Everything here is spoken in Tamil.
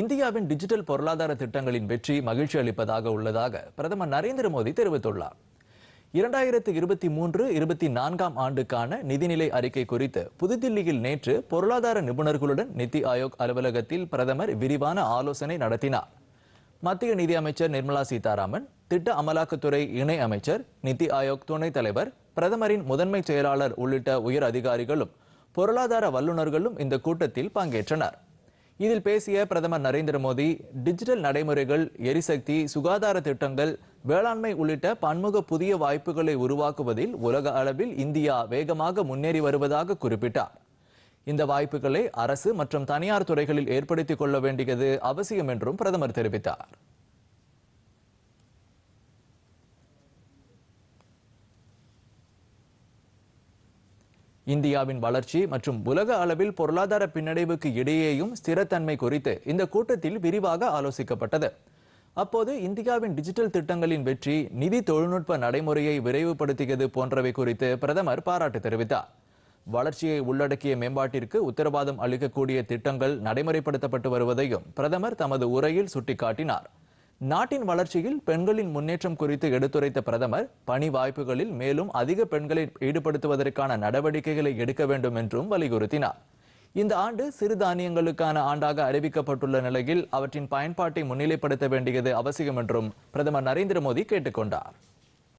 இந்தியாவின் டிஜிட்டல் பொருளாதார திட்டங்களின் வெற்றி மகிழ்ச்சி அளிப்பதாக உள்ளதாக பிரதமர் நரேந்திர மோடி தெரிவித்துள்ளார் இரண்டாயிரத்து இருபத்தி மூன்று இருபத்தி நான்காம் ஆண்டுக்கான நிதிநிலை அறிக்கை குறித்து புதுதில்லியில் நேற்று பொருளாதார நிபுணர்களுடன் நித்தி ஆயோக் அலுவலகத்தில் பிரதமர் விரிவான ஆலோசனை நடத்தினார் மத்திய நிதியமைச்சர் நிர்மலா சீதாராமன் திட்ட அமலாக்கத்துறை இணை அமைச்சர் நித்தி ஆயோக் துணைத் தலைவர் பிரதமரின் முதன்மை செயலாளர் உள்ளிட்ட உயர் அதிகாரிகளும் பொருளாதார வல்லுநர்களும் இந்த கூட்டத்தில் பங்கேற்றனர் இதில் பேசிய பிரதமர் நரேந்திர மோடி டிஜிட்டல் நடைமுறைகள் எரிசக்தி சுகாதார திட்டங்கள் வேளாண்மை உள்ளிட்ட பன்முக புதிய வாய்ப்புகளை உருவாக்குவதில் உலக அளவில் இந்தியா வேகமாக முன்னேறி வருவதாக குறிப்பிட்டார் இந்த வாய்ப்புகளை அரசு மற்றும் தனியார் துறைகளில் ஏற்படுத்திக் கொள்ள வேண்டியது அவசியம் என்றும் பிரதமர் தெரிவித்தார் இந்தியாவின் வளர்ச்சி மற்றும் உலக அளவில் பொருளாதார பின்னடைவுக்கு இடையேயும் ஸ்திரத்தன்மை குறித்து இந்த கூட்டத்தில் விரிவாக ஆலோசிக்கப்பட்டது அப்போது இந்தியாவின் டிஜிட்டல் திட்டங்களின் வெற்றி நிதி தொழில்நுட்ப நடைமுறையை விரைவுபடுத்தியது போன்றவை குறித்து பிரதமர் பாராட்டு தெரிவித்தார் வளர்ச்சியை உள்ளடக்கிய மேம்பாட்டிற்கு உத்தரவாதம் அளிக்கக்கூடிய திட்டங்கள் நடைமுறைப்படுத்தப்பட்டு வருவதையும் பிரதமர் தமது உரையில் சுட்டிக்காட்டினார் நாட்டின் வளர்ச்சியில் பெண்களின் முன்னேற்றம் குறித்து எடுத்துரைத்த பிரதமர் பணி வாய்ப்புகளில் மேலும் அதிக பெண்களை ஈடுபடுத்துவதற்கான நடவடிக்கைகளை எடுக்க வேண்டும் என்றும் வலியுறுத்தினார் இந்த ஆண்டு சிறுதானியங்களுக்கான ஆண்டாக அறிவிக்கப்பட்டுள்ள நிலையில் அவற்றின் பயன்பாட்டை முன்னிலைப்படுத்த வேண்டியது அவசியம் என்றும் பிரதமர் நரேந்திர மோடி கேட்டுக்கொண்டார்